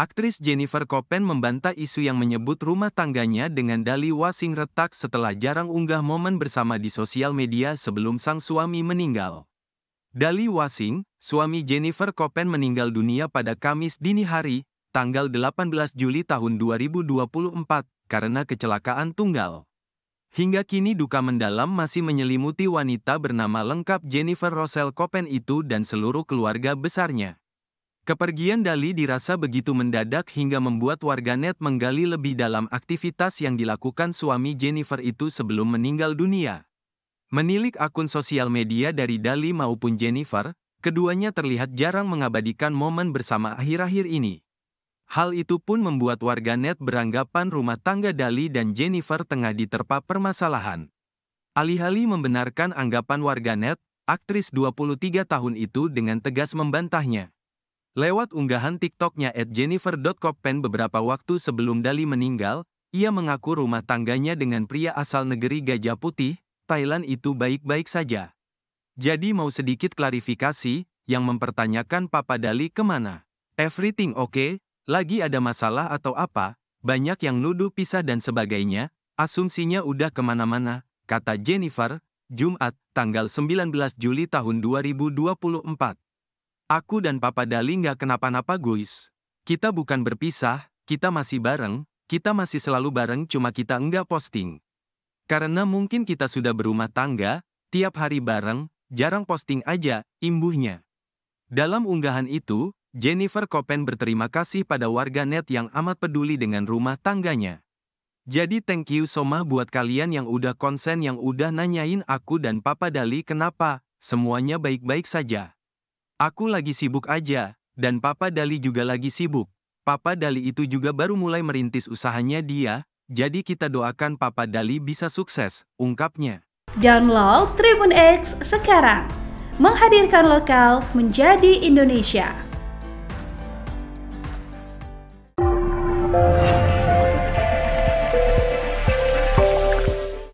Aktris Jennifer Copen membantah isu yang menyebut rumah tangganya dengan Dali Wasing retak setelah jarang unggah momen bersama di sosial media sebelum sang suami meninggal. Dali Wasing, suami Jennifer Copen meninggal dunia pada Kamis dini hari, tanggal 18 Juli tahun 2024, karena kecelakaan tunggal. Hingga kini duka mendalam masih menyelimuti wanita bernama lengkap Jennifer Rosel Copen itu dan seluruh keluarga besarnya. Kepergian Dali dirasa begitu mendadak hingga membuat warganet menggali lebih dalam aktivitas yang dilakukan suami Jennifer itu sebelum meninggal dunia. Menilik akun sosial media dari Dali maupun Jennifer, keduanya terlihat jarang mengabadikan momen bersama akhir-akhir ini. Hal itu pun membuat warganet beranggapan rumah tangga Dali dan Jennifer tengah diterpa permasalahan. Alih-alih membenarkan anggapan warganet, aktris 23 tahun itu dengan tegas membantahnya. Lewat unggahan TikToknya at jennifer.coppen beberapa waktu sebelum Dali meninggal, ia mengaku rumah tangganya dengan pria asal negeri Gajah Putih, Thailand itu baik-baik saja. Jadi mau sedikit klarifikasi, yang mempertanyakan Papa Dali kemana. Everything okay? Lagi ada masalah atau apa? Banyak yang nuduh pisah dan sebagainya, asumsinya udah kemana-mana, kata Jennifer, Jumat, tanggal 19 Juli tahun 2024. Aku dan Papa Dali nggak kenapa-napa guys. Kita bukan berpisah, kita masih bareng, kita masih selalu bareng cuma kita nggak posting. Karena mungkin kita sudah berumah tangga, tiap hari bareng, jarang posting aja, imbuhnya. Dalam unggahan itu, Jennifer Copen berterima kasih pada warga net yang amat peduli dengan rumah tangganya. Jadi thank you so much buat kalian yang udah konsen yang udah nanyain aku dan Papa Dali kenapa, semuanya baik-baik saja. Aku lagi sibuk aja, dan Papa Dali juga lagi sibuk. Papa Dali itu juga baru mulai merintis usahanya dia, jadi kita doakan Papa Dali bisa sukses, ungkapnya. Download Tribun X sekarang. Menghadirkan lokal menjadi Indonesia.